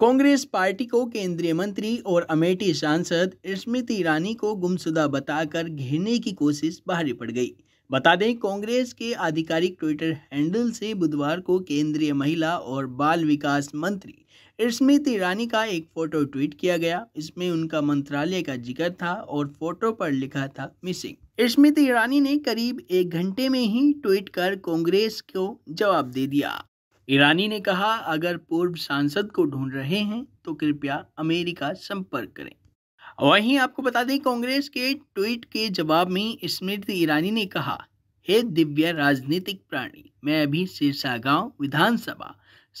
Congress party को केंद्रीय मंत्री और अमेठी सांसद स्मृति ईरानी को गुमशुदा बताकर घेरने की कोशिश बाहरी पड़ गई बता दें कांग्रेस के आधिकारिक ट्विटर हैंडल से बुधवार को केंद्रीय महिला और बाल विकास मंत्री स्मृति ईरानी का एक फोटो ट्वीट किया गया इसमें उनका मंत्रालय का जिक्र था और फोटो पर लिखा था मिसिंग स्मृति ईरानी ने करीब एक घंटे में ही ट्वीट कर कांग्रेस को जवाब दे दिया ईरानी ने कहा अगर पूर्व सांसद को ढूंढ रहे हैं तो कृपया अमेरिका संपर्क करें वहीं आपको बता दें कांग्रेस के ट्वीट के जवाब में स्मृति ईरानी ने कहा हे दिव्य राजनीतिक प्राणी मैं अभी सिरसा गांव विधानसभा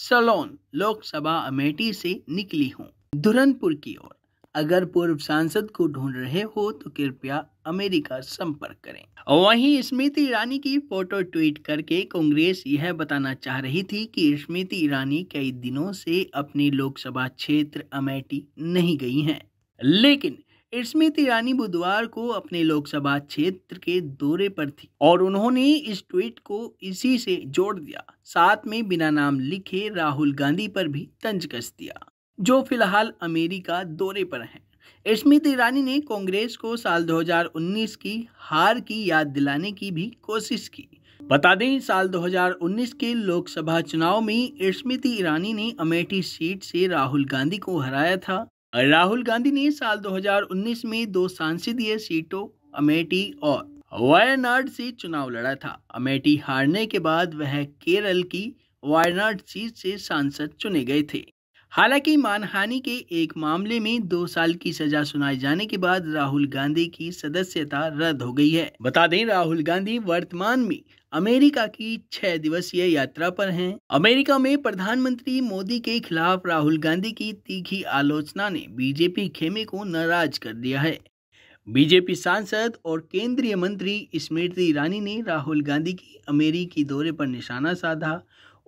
सलोन लोकसभा अमेठी से निकली हूँ धुरनपुर की ओर अगर पूर्व सांसद को ढूंढ रहे हो तो कृपया अमेरिका संपर्क करें वहीं स्मृति ईरानी की फोटो ट्वीट करके कांग्रेस यह बताना चाह रही थी कि स्मृति ईरानी कई दिनों से अपने लोकसभा क्षेत्र अमेठी नहीं गई हैं लेकिन स्मृति ईरानी बुधवार को अपने लोकसभा क्षेत्र के दौरे पर थी और उन्होंने इस ट्वीट को इसी से जोड़ दिया साथ में बिना नाम लिखे राहुल गांधी पर भी तंज कस दिया जो फिलहाल अमेरिका दौरे पर हैं स्मृति ईरानी ने कांग्रेस को साल 2019 की हार की याद दिलाने की भी कोशिश की बता दें साल 2019 के लोकसभा चुनाव में स्मृति ईरानी ने अमेठी सीट से राहुल गांधी को हराया था राहुल गांधी ने साल 2019 में दो सांसदीय सीटों अमेठी और वायनाड से चुनाव लड़ा था अमेठी हारने के बाद वह केरल की वायनाड सीट से सांसद चुने गए थे हालांकि मानहानि के एक मामले में दो साल की सजा सुनाए जाने के बाद राहुल गांधी की सदस्यता रद्द हो गई है बता दें राहुल गांधी वर्तमान में अमेरिका की छह दिवसीय यात्रा पर हैं। अमेरिका में प्रधानमंत्री मोदी के खिलाफ राहुल गांधी की तीखी आलोचना ने बीजेपी खेमे को नाराज कर दिया है बीजेपी सांसद और केंद्रीय मंत्री स्मृति ईरानी ने राहुल गांधी की अमेरिकी दौरे पर निशाना साधा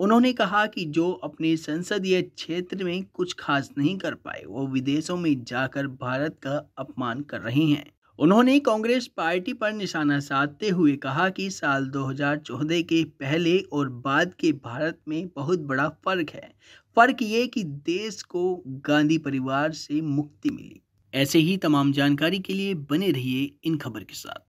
उन्होंने कहा कि जो अपने संसदीय क्षेत्र में कुछ खास नहीं कर पाए वो विदेशों में जाकर भारत का अपमान कर रहे हैं उन्होंने कांग्रेस पार्टी पर निशाना साधते हुए कहा कि साल 2014 के पहले और बाद के भारत में बहुत बड़ा फर्क है फर्क ये कि देश को गांधी परिवार से मुक्ति मिली ऐसे ही तमाम जानकारी के लिए बने रहिए इन खबर के साथ